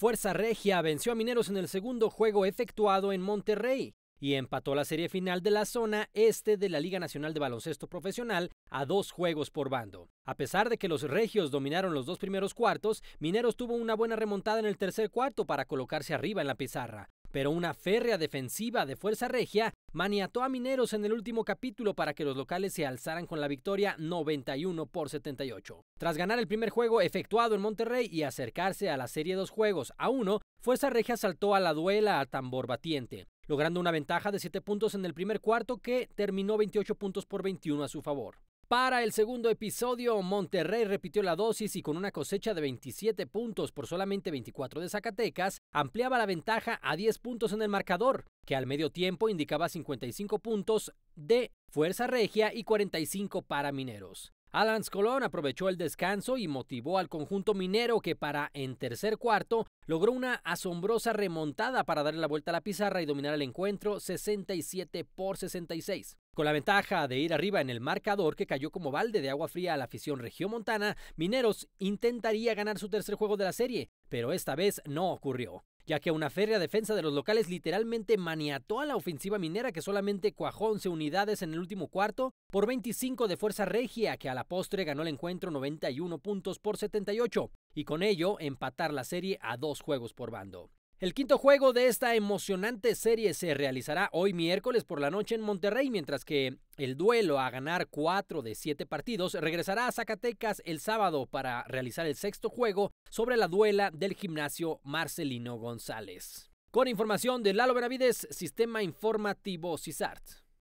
Fuerza Regia venció a Mineros en el segundo juego efectuado en Monterrey y empató la serie final de la zona este de la Liga Nacional de Baloncesto Profesional a dos juegos por bando. A pesar de que los regios dominaron los dos primeros cuartos, Mineros tuvo una buena remontada en el tercer cuarto para colocarse arriba en la pizarra, pero una férrea defensiva de Fuerza Regia maniató a Mineros en el último capítulo para que los locales se alzaran con la victoria 91 por 78. Tras ganar el primer juego efectuado en Monterrey y acercarse a la serie dos juegos a uno, Fuerza Regia saltó a la duela a tambor batiente, logrando una ventaja de 7 puntos en el primer cuarto que terminó 28 puntos por 21 a su favor. Para el segundo episodio, Monterrey repitió la dosis y con una cosecha de 27 puntos por solamente 24 de Zacatecas, ampliaba la ventaja a 10 puntos en el marcador, que al medio tiempo indicaba 55 puntos de Fuerza Regia y 45 para Mineros. Alans Colón aprovechó el descanso y motivó al conjunto minero que para en tercer cuarto logró una asombrosa remontada para darle la vuelta a la pizarra y dominar el encuentro 67 por 66. Con la ventaja de ir arriba en el marcador que cayó como balde de agua fría a la afición regiomontana, Mineros intentaría ganar su tercer juego de la serie, pero esta vez no ocurrió, ya que una férrea defensa de los locales literalmente maniató a la ofensiva minera que solamente cuajó 11 unidades en el último cuarto por 25 de fuerza regia, que a la postre ganó el encuentro 91 puntos por 78, y con ello empatar la serie a dos juegos por bando. El quinto juego de esta emocionante serie se realizará hoy miércoles por la noche en Monterrey, mientras que el duelo a ganar cuatro de siete partidos regresará a Zacatecas el sábado para realizar el sexto juego sobre la duela del gimnasio Marcelino González. Con información de Lalo Benavides, Sistema Informativo CISART.